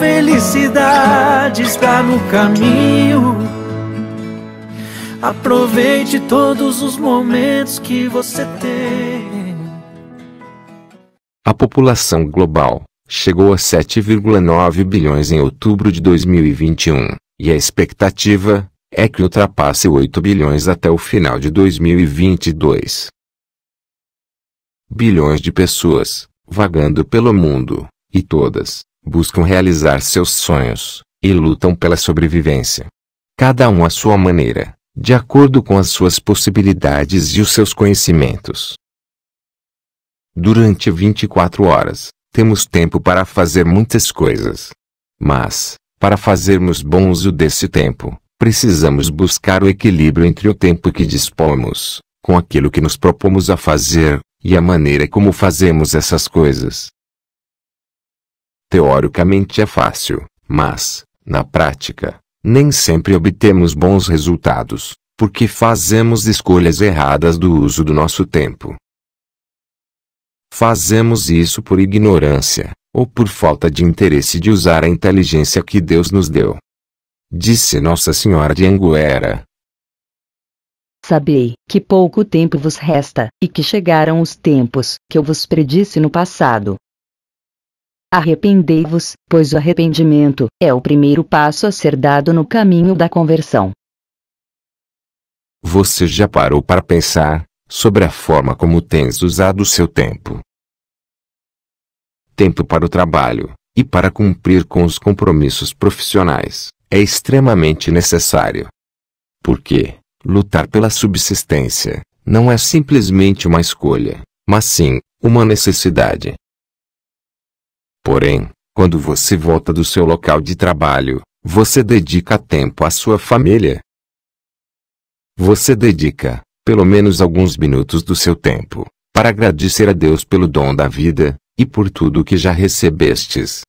felicidade está no caminho. Aproveite todos os momentos que você tem. A população global chegou a 7,9 bilhões em outubro de 2021, e a expectativa é que ultrapasse 8 bilhões até o final de 2022. Bilhões de pessoas vagando pelo mundo, e todas buscam realizar seus sonhos, e lutam pela sobrevivência. Cada um à sua maneira, de acordo com as suas possibilidades e os seus conhecimentos. Durante 24 horas, temos tempo para fazer muitas coisas. Mas, para fazermos bom uso desse tempo, precisamos buscar o equilíbrio entre o tempo que dispomos, com aquilo que nos propomos a fazer, e a maneira como fazemos essas coisas. Teoricamente é fácil, mas, na prática, nem sempre obtemos bons resultados, porque fazemos escolhas erradas do uso do nosso tempo. Fazemos isso por ignorância, ou por falta de interesse de usar a inteligência que Deus nos deu. Disse Nossa Senhora de Anguera. Sabei que pouco tempo vos resta, e que chegaram os tempos que eu vos predisse no passado, Arrependei-vos, pois o arrependimento é o primeiro passo a ser dado no caminho da conversão. Você já parou para pensar sobre a forma como tens usado o seu tempo? Tempo para o trabalho e para cumprir com os compromissos profissionais é extremamente necessário. Porque lutar pela subsistência não é simplesmente uma escolha, mas sim uma necessidade. Porém, quando você volta do seu local de trabalho, você dedica tempo à sua família. Você dedica, pelo menos alguns minutos do seu tempo, para agradecer a Deus pelo dom da vida, e por tudo o que já recebestes.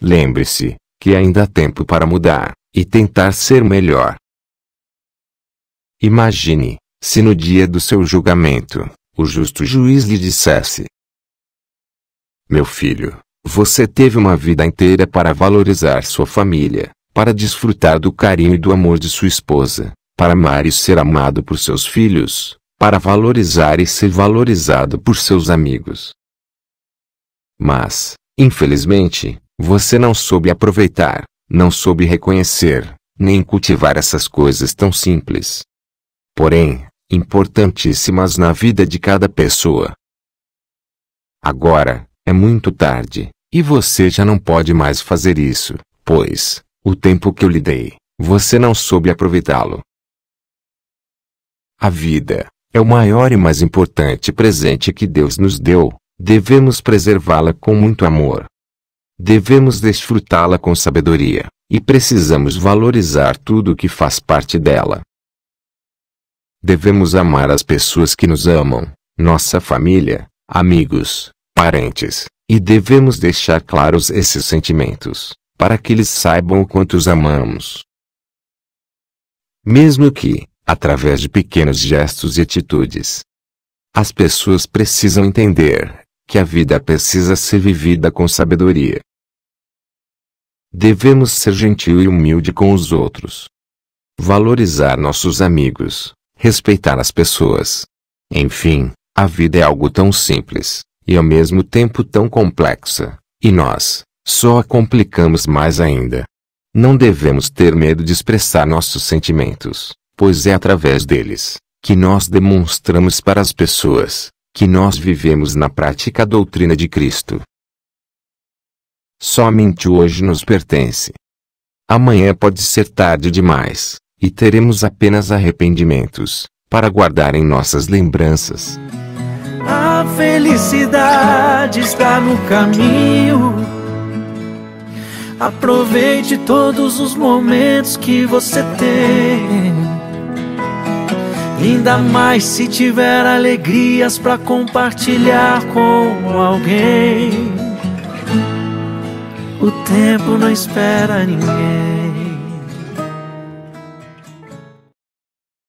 Lembre-se, que ainda há tempo para mudar, e tentar ser melhor. Imagine, se no dia do seu julgamento, o justo juiz lhe dissesse: meu filho, você teve uma vida inteira para valorizar sua família, para desfrutar do carinho e do amor de sua esposa, para amar e ser amado por seus filhos, para valorizar e ser valorizado por seus amigos. Mas, infelizmente, você não soube aproveitar, não soube reconhecer, nem cultivar essas coisas tão simples. Porém, importantíssimas na vida de cada pessoa. Agora, é muito tarde, e você já não pode mais fazer isso, pois, o tempo que eu lhe dei, você não soube aproveitá-lo. A vida é o maior e mais importante presente que Deus nos deu, devemos preservá-la com muito amor. Devemos desfrutá-la com sabedoria, e precisamos valorizar tudo o que faz parte dela. Devemos amar as pessoas que nos amam, nossa família, amigos, parentes, e devemos deixar claros esses sentimentos, para que eles saibam o quanto os amamos. Mesmo que, através de pequenos gestos e atitudes, as pessoas precisam entender que a vida precisa ser vivida com sabedoria. Devemos ser gentil e humilde com os outros. Valorizar nossos amigos, respeitar as pessoas. Enfim, a vida é algo tão simples, e ao mesmo tempo tão complexa, e nós só a complicamos mais ainda. Não devemos ter medo de expressar nossos sentimentos, pois é através deles que nós demonstramos para as pessoas que nós vivemos na prática a doutrina de Cristo. Somente hoje nos pertence. Amanhã pode ser tarde demais, e teremos apenas arrependimentos para guardar em nossas lembranças. A felicidade está no caminho. Aproveite todos os momentos que você tem. Ainda mais se tiver alegrias para compartilhar com alguém. O tempo não espera ninguém.